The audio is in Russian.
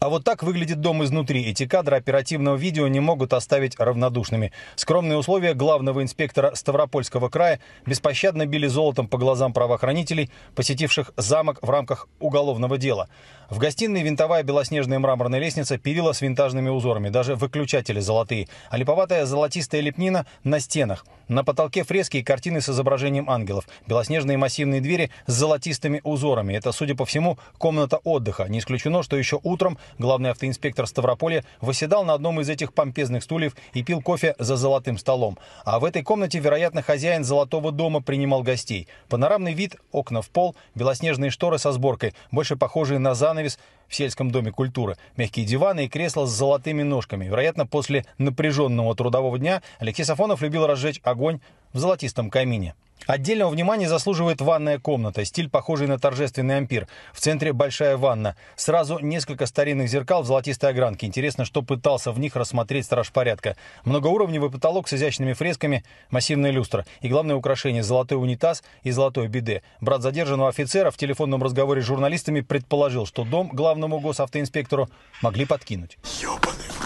А вот так выглядит дом изнутри. Эти кадры оперативного видео не могут оставить равнодушными. Скромные условия главного инспектора Ставропольского края беспощадно били золотом по глазам правоохранителей, посетивших замок в рамках уголовного дела. В гостиной винтовая белоснежная мраморная лестница, перила с винтажными узорами, даже выключатели золотые, а липоватая золотистая лепнина на стенах. На потолке фрески и картины с изображением ангелов, белоснежные массивные двери с золотистыми узорами. Это, судя по всему, комната отдыха. Не исключено, что еще утром Главный автоинспектор Ставрополя восседал на одном из этих помпезных стульев и пил кофе за золотым столом. А в этой комнате, вероятно, хозяин золотого дома принимал гостей. Панорамный вид, окна в пол, белоснежные шторы со сборкой, больше похожие на занавес в сельском доме культуры, мягкие диваны и кресла с золотыми ножками. Вероятно, после напряженного трудового дня Алексей Сафонов любил разжечь огонь в золотистом камине. Отдельного внимания заслуживает ванная комната, стиль похожий на торжественный ампир. В центре большая ванна. Сразу несколько старинных зеркал в золотистой огранке. Интересно, что пытался в них рассмотреть страж порядка. Многоуровневый потолок с изящными фресками, массивная люстра. И главное украшение – золотой унитаз и золотой биде. Брат задержанного офицера в телефонном разговоре с журналистами предположил, что дом главному госавтоинспектору могли подкинуть. Ёбаный